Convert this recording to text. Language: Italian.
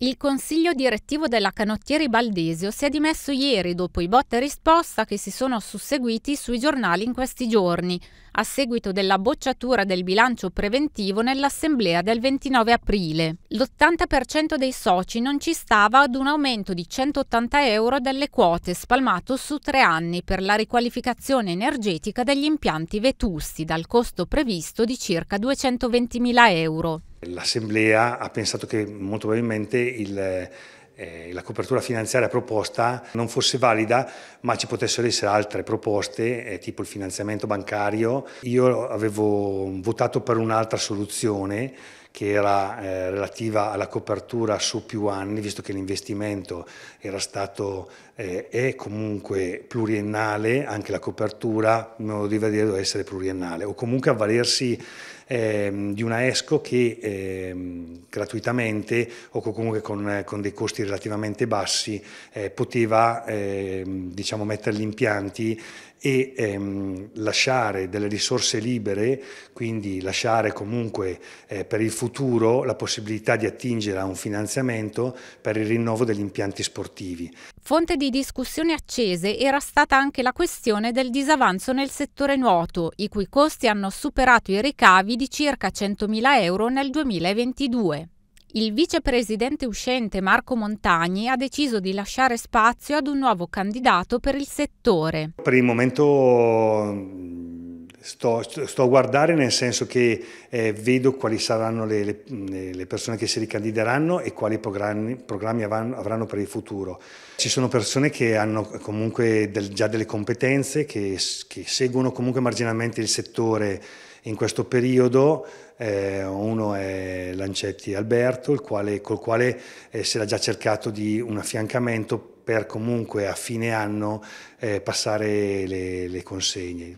Il consiglio direttivo della Canottieri Baldesio si è dimesso ieri dopo i botte risposta che si sono susseguiti sui giornali in questi giorni, a seguito della bocciatura del bilancio preventivo nell'assemblea del 29 aprile. L'80% dei soci non ci stava ad un aumento di 180 euro delle quote spalmato su tre anni per la riqualificazione energetica degli impianti vetusti dal costo previsto di circa 220.000 euro. L'Assemblea ha pensato che molto probabilmente il, eh, la copertura finanziaria proposta non fosse valida, ma ci potessero essere altre proposte, eh, tipo il finanziamento bancario. Io avevo votato per un'altra soluzione che era eh, relativa alla copertura su più anni, visto che l'investimento era stato e eh, comunque pluriennale, anche la copertura, non doveva dire, doveva essere pluriennale, o comunque avvalersi eh, di una ESCO che ehm, gratuitamente o comunque con, con, dei costi relativamente bassi eh, poteva ehm, diciamo, mettere gli impianti e ehm, lasciare delle risorse libere, quindi lasciare comunque eh, per il futuro la possibilità di attingere a un finanziamento per il rinnovo degli impianti sportivi. Fonte di discussioni accese era stata anche la questione del disavanzo nel settore nuoto, i cui costi hanno superato i ricavi di circa 100.000 euro nel 2022. Il vicepresidente uscente Marco Montagni ha deciso di lasciare spazio ad un nuovo candidato per il settore. Per il momento mm, Sto, sto, a guardare nel senso che eh, vedo quali saranno le, le, le, persone che si ricandideranno e quali programmi, programmi avranno, avranno, per il futuro. Ci sono persone che hanno comunque del, già delle competenze, che, che seguono comunque marginalmente il settore in questo periodo eh, uno è Lancetti Alberto, il quale, col quale eh, si era già cercato di un affiancamento per comunque a fine anno eh, passare le, le consegne.